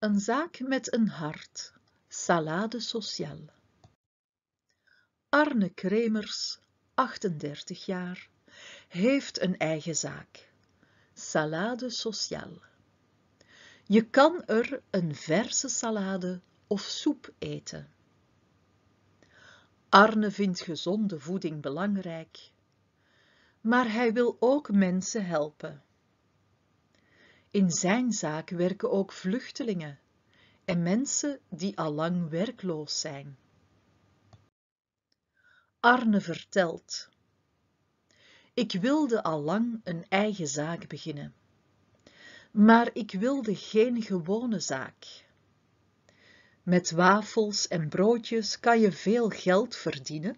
Een zaak met een hart. Salade sociaal. Arne Kremers, 38 jaar, heeft een eigen zaak. Salade sociaal. Je kan er een verse salade of soep eten. Arne vindt gezonde voeding belangrijk, maar hij wil ook mensen helpen. In zijn zaak werken ook vluchtelingen en mensen die allang werkloos zijn. Arne vertelt. Ik wilde allang een eigen zaak beginnen. Maar ik wilde geen gewone zaak. Met wafels en broodjes kan je veel geld verdienen,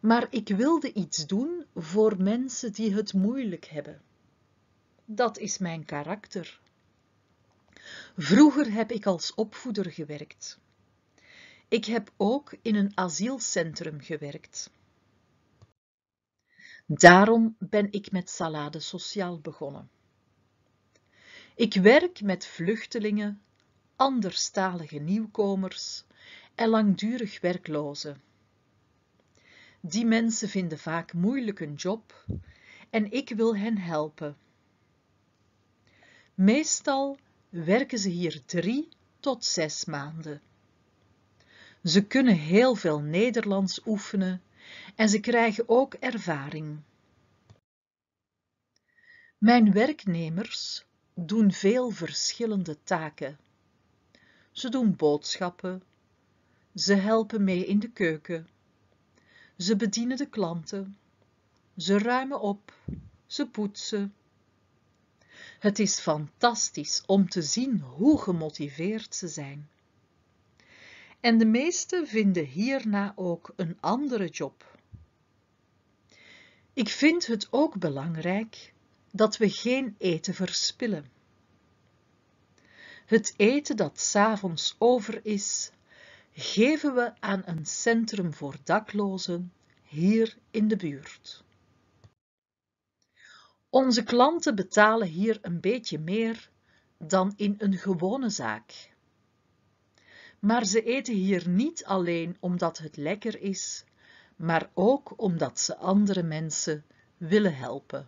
maar ik wilde iets doen voor mensen die het moeilijk hebben. Dat is mijn karakter. Vroeger heb ik als opvoeder gewerkt. Ik heb ook in een asielcentrum gewerkt. Daarom ben ik met Salade Sociaal begonnen. Ik werk met vluchtelingen, anderstalige nieuwkomers en langdurig werklozen. Die mensen vinden vaak moeilijk een job en ik wil hen helpen. Meestal werken ze hier drie tot zes maanden. Ze kunnen heel veel Nederlands oefenen en ze krijgen ook ervaring. Mijn werknemers doen veel verschillende taken. Ze doen boodschappen, ze helpen mee in de keuken, ze bedienen de klanten, ze ruimen op, ze poetsen, het is fantastisch om te zien hoe gemotiveerd ze zijn. En de meesten vinden hierna ook een andere job. Ik vind het ook belangrijk dat we geen eten verspillen. Het eten dat s'avonds over is, geven we aan een centrum voor daklozen hier in de buurt. Onze klanten betalen hier een beetje meer dan in een gewone zaak. Maar ze eten hier niet alleen omdat het lekker is, maar ook omdat ze andere mensen willen helpen.